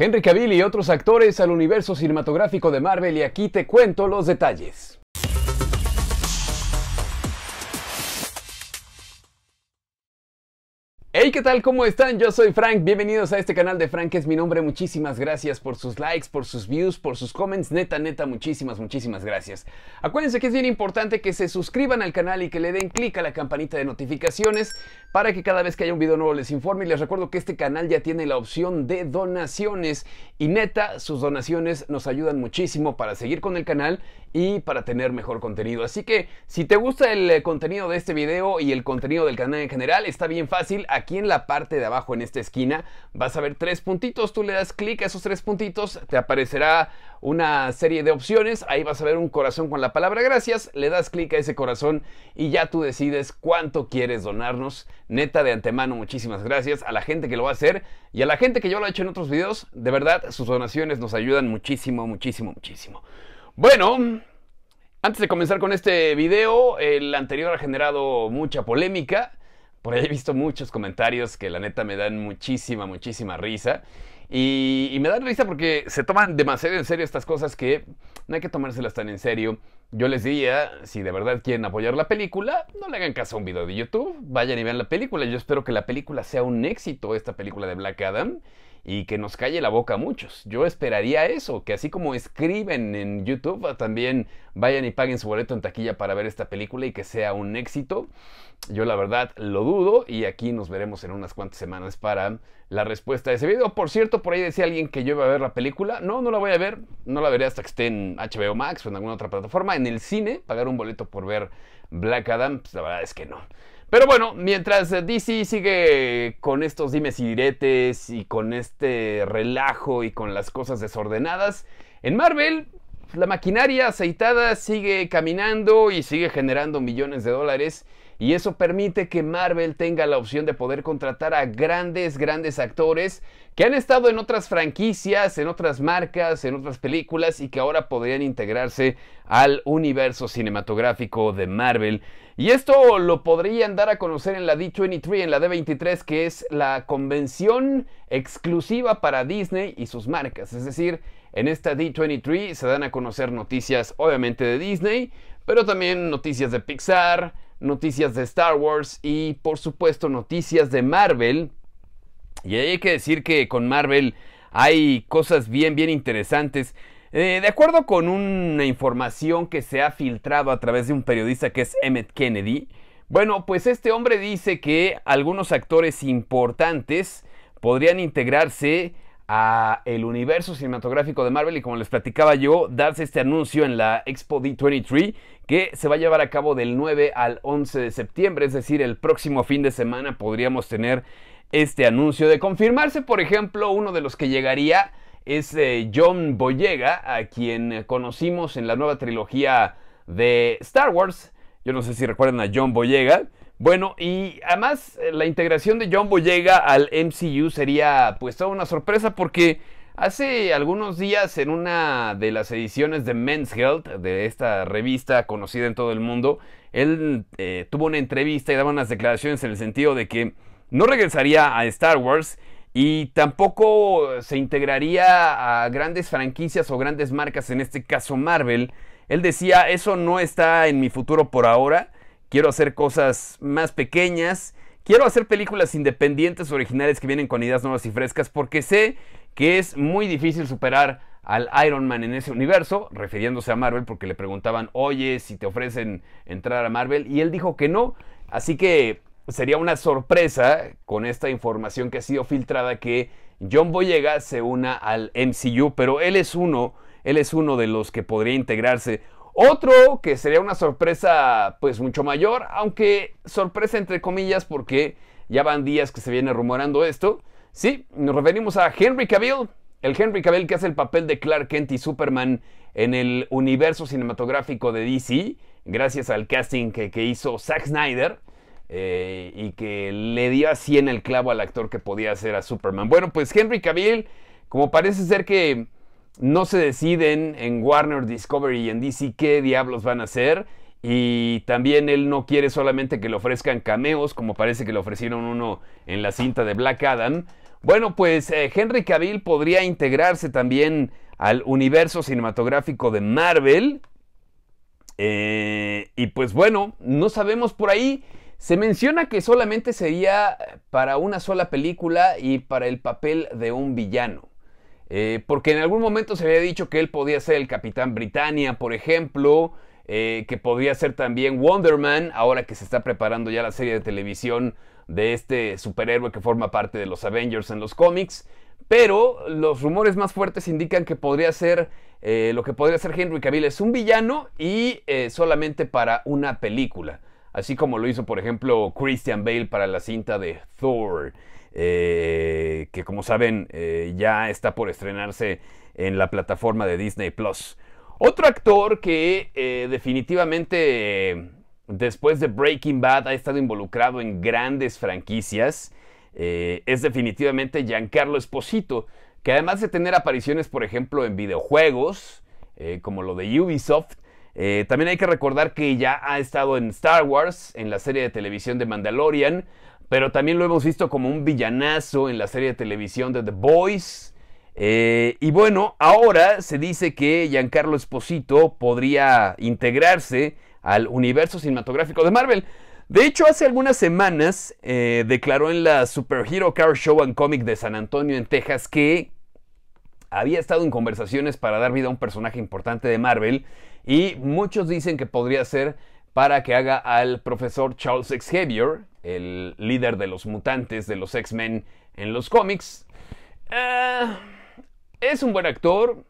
Henry Cavill y otros actores al universo cinematográfico de Marvel y aquí te cuento los detalles. Hey, ¿qué tal? ¿Cómo están? Yo soy Frank. Bienvenidos a este canal de Frank, es mi nombre. Muchísimas gracias por sus likes, por sus views, por sus comments. Neta, neta, muchísimas, muchísimas gracias. Acuérdense que es bien importante que se suscriban al canal y que le den clic a la campanita de notificaciones para que cada vez que haya un video nuevo les informe. Y les recuerdo que este canal ya tiene la opción de donaciones. Y neta, sus donaciones nos ayudan muchísimo para seguir con el canal y para tener mejor contenido. Así que si te gusta el eh, contenido de este video y el contenido del canal en general, está bien fácil aquí en la parte de abajo en esta esquina vas a ver tres puntitos, tú le das clic a esos tres puntitos, te aparecerá una serie de opciones, ahí vas a ver un corazón con la palabra gracias, le das clic a ese corazón y ya tú decides cuánto quieres donarnos. Neta de antemano, muchísimas gracias a la gente que lo va a hacer y a la gente que yo lo ha hecho en otros videos, de verdad sus donaciones nos ayudan muchísimo, muchísimo, muchísimo. Bueno, antes de comenzar con este video, el anterior ha generado mucha polémica. Por ahí he visto muchos comentarios que la neta me dan muchísima, muchísima risa. Y, me dan risa porque se toman demasiado en serio estas cosas que no hay que tomárselas tan en serio. Yo les diría, si de verdad quieren apoyar la película, no le hagan caso a un video de YouTube, vayan y vean la película. Yo espero que la película sea un éxito, esta película de Black Adam y que nos calle la boca a muchos. Yo esperaría eso, que así como escriben en YouTube, ah, también vayan y paguen su boleto en taquilla para ver esta película y que sea un éxito. Yo la verdad lo dudo y aquí nos veremos en unas cuantas semanas para la respuesta de ese video. Por cierto, por ahí decía alguien que yo iba a ver la película. No, no la voy a ver. No la veré hasta que esté en HBO Max o en alguna otra plataforma. En el cine, pagar un boleto por ver Black Adam, pues, la verdad es que no. Pero bueno, mientras eh, DC sigue con estos dimes y diretes y con este relajo y con las cosas desordenadas, en Marvel la maquinaria aceitada sigue caminando y sigue generando millones de dólares y eso permite que Marvel tenga la opción de poder contratar a grandes, grandes actores que han estado en otras franquicias, en otras marcas, en otras películas y que ahora podrían integrarse al universo cinematográfico de Marvel. Y esto lo podrían dar a conocer en la D23, en la D23, que es la convención exclusiva para Disney y sus marcas. Es decir, en esta D23 se dan a conocer noticias obviamente de Disney, pero también noticias de Pixar, noticias de Star Wars y por supuesto noticias de Marvel. Y hay que decir que con Marvel hay cosas bien, bien interesantes. Eh, de acuerdo con una información que se ha filtrado a través de un periodista que es Emmett Kennedy, bueno, pues este hombre dice que algunos actores importantes podrían integrarse a el universo cinematográfico de Marvel y como les platicaba yo, darse este anuncio en la Expo D23 que se va a llevar a cabo del 9 al 11 de septiembre, es decir, el próximo fin de semana podríamos tener este anuncio. De confirmarse, por ejemplo, uno de los que llegaría es eh, John Boyega, a quien conocimos en la nueva trilogía de Star Wars. Yo no sé si recuerdan a John Boyega. Bueno, y además eh, la integración de John Boyega al MCU sería pues toda una sorpresa porque hace algunos días en una de las ediciones de Men's Health, de esta revista conocida en todo el mundo, él eh, tuvo una entrevista y daba unas declaraciones en el sentido de que no regresaría a Star Wars y tampoco se integraría a grandes franquicias o grandes marcas, en este caso Marvel. Él decía, eso no está en mi futuro por ahora quiero hacer cosas más pequeñas, quiero hacer películas independientes, originales que vienen con ideas nuevas y frescas, porque sé que es muy difícil superar al Iron Man en ese universo, refiriéndose a Marvel, porque le preguntaban, oye, si te ofrecen entrar a Marvel, y él dijo que no, así que sería una sorpresa con esta información que ha sido filtrada que John Boyega se una al MCU, pero él es uno, él es uno de los que podría integrarse otro que sería una sorpresa pues mucho mayor, aunque sorpresa entre comillas porque ya van días que se viene rumorando esto. Sí, nos referimos a Henry Cavill, el Henry Cavill que hace el papel de Clark Kent y Superman en el universo cinematográfico de DC, gracias al casting que, que hizo Zack Snyder eh, y que le dio así en el clavo al actor que podía hacer a Superman. Bueno, pues Henry Cavill, como parece ser que no se deciden en Warner Discovery y en DC qué diablos van a hacer. Y también él no quiere solamente que le ofrezcan cameos, como parece que le ofrecieron uno en la cinta de Black Adam. Bueno, pues eh, Henry Cavill podría integrarse también al universo cinematográfico de Marvel. Eh, y pues bueno, no sabemos por ahí. Se menciona que solamente sería para una sola película y para el papel de un villano. Eh, porque en algún momento se había dicho que él podía ser el Capitán Britannia, por ejemplo, eh, que podría ser también Wonder Man, ahora que se está preparando ya la serie de televisión de este superhéroe que forma parte de los Avengers en los cómics. Pero los rumores más fuertes indican que podría ser eh, lo que podría ser Henry Cavill es un villano y solamente para una película, así como lo hizo por ejemplo Christian Bale para la cinta de Thor. Eh, que como saben eh, ya está por estrenarse en la plataforma de Disney Plus. Otro actor que eh, definitivamente después de Breaking Bad ha estado involucrado en grandes franquicias es definitivamente Giancarlo Esposito, que además de tener apariciones por ejemplo en videojuegos como lo de Ubisoft, también hay que recordar que ya ha estado en Star Wars, en la serie de televisión de Mandalorian, pero también lo hemos visto como un villanazo en la serie de televisión de The Boys. Eh, y bueno, ahora se dice que Giancarlo Esposito podría integrarse al universo cinematográfico de Marvel. De hecho, hace algunas semanas eh, declaró en la Superhero Car Show and Comic de San Antonio, en Texas, que había estado en conversaciones para dar vida a un personaje importante de Marvel y muchos dicen que podría ser para que haga al profesor Charles Xavier, el líder de los mutantes de los X-Men en los cómics. Eh, es un buen actor,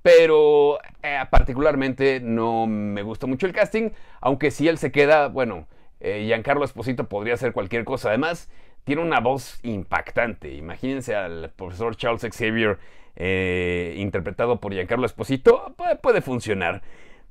pero eh, particularmente no me gusta mucho el casting, aunque si él se queda, bueno, eh, Giancarlo Esposito podría hacer cualquier cosa. Además, tiene una voz impactante. Imagínense al profesor Charles Xavier interpretado por Giancarlo Esposito, puede funcionar.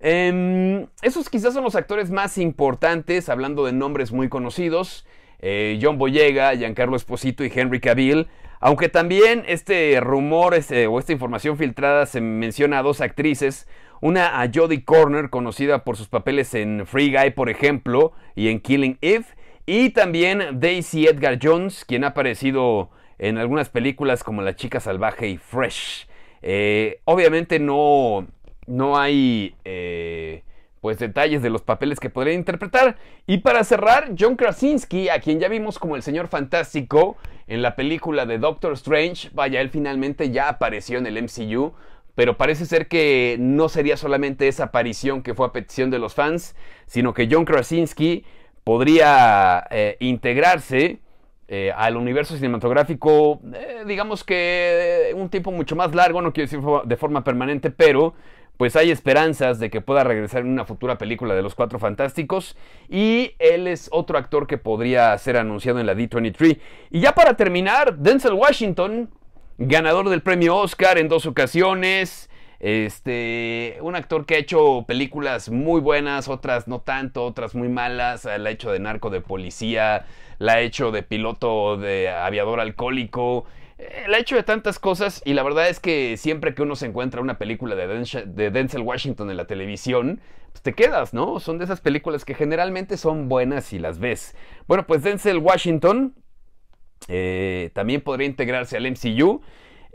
Em, esos quizás son los actores más importantes, hablando de nombres muy conocidos. Eh, John Boyega, Giancarlo Esposito y Henry Cavill. Aunque también este rumor este, o esta información filtrada se menciona a dos actrices. Una a Jodie Corner, conocida por sus papeles en Free Guy, por ejemplo, y en Killing Eve. Y también Daisy Edgar Jones, quien ha aparecido en algunas películas como La Chica Salvaje y Fresh. Eh, obviamente no no hay eh, pues detalles de los papeles que podría interpretar. Y para cerrar, John Krasinski, a quien ya vimos como el señor fantástico en la película de Doctor Strange, vaya, él finalmente ya apareció en el MCU. Pero parece ser que no sería solamente esa aparición que fue a petición de los fans, sino que John Krasinski podría eh, integrarse eh, al universo cinematográfico, digamos que un tiempo mucho más largo, no quiero decir de forma permanente, pero pues hay esperanzas de que pueda regresar en una futura película de Los Cuatro Fantásticos y él es otro actor que podría ser anunciado en la D23. Y ya para terminar, Denzel Washington, ganador del premio Oscar en dos ocasiones, este, un actor que ha hecho películas muy buenas, otras no tanto, otras muy malas. Ah, la ha hecho de narco de policía, la ha hecho de piloto de aviador alcohólico el hecho de tantas cosas y la verdad es que siempre que uno se encuentra una película de, Denzel Washington en la televisión, pues te quedas, ¿no? Son de esas películas que generalmente son buenas si las ves. Bueno, pues Denzel Washington eh, también podría integrarse al MCU.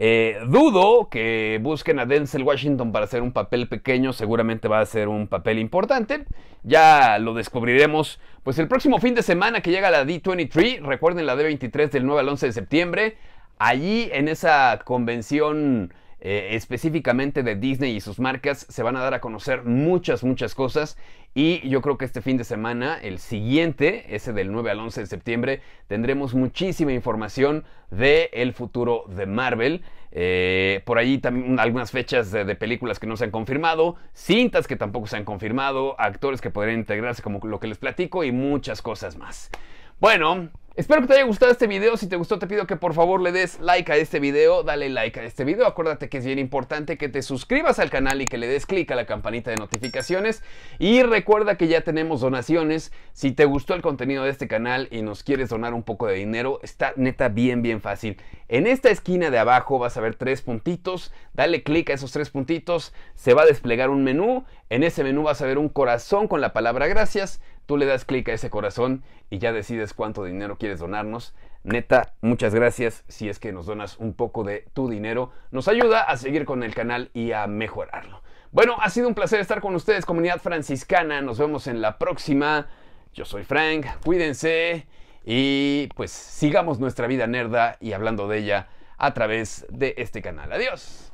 Eh, dudo que busquen a Denzel Washington para hacer un papel pequeño, seguramente va a ser un papel importante. Ya lo descubriremos pues el próximo fin de semana que llega la D23, recuerden la D23 del 9 al 11 de septiembre. Allí en esa convención eh, específicamente de Disney y sus marcas se van a dar a conocer muchas, muchas cosas y yo creo que este fin de semana, el siguiente, ese del 9 al 11 de septiembre, tendremos muchísima información del el futuro de Marvel. Eh, por allí también algunas fechas de, de, películas que no se han confirmado, cintas que tampoco se han confirmado, actores que podrían integrarse como lo que les platico y muchas cosas más. Bueno, Espero que te haya gustado este video, si te gustó te pido que por favor le des like a este video, dale like a este video, acuérdate que es bien importante que te suscribas al canal y que le des click a la campanita de notificaciones y recuerda que ya tenemos donaciones, si te gustó el contenido de este canal y nos quieres donar un poco de dinero, está neta bien bien fácil. En esta esquina de abajo vas a ver tres puntitos, dale click a esos tres puntitos, se va a desplegar un menú, en ese menú vas a ver un corazón con la palabra gracias, Tú le das clic a ese corazón y ya decides cuánto dinero quieres donarnos. Neta, muchas gracias si es que nos donas un poco de tu dinero. Nos ayuda a seguir con el canal y a mejorarlo. Bueno, ha sido un placer estar con ustedes, comunidad franciscana. Nos vemos en la próxima. Yo soy Frank, cuídense y pues sigamos nuestra vida nerda y hablando de ella a través de este canal. Adiós.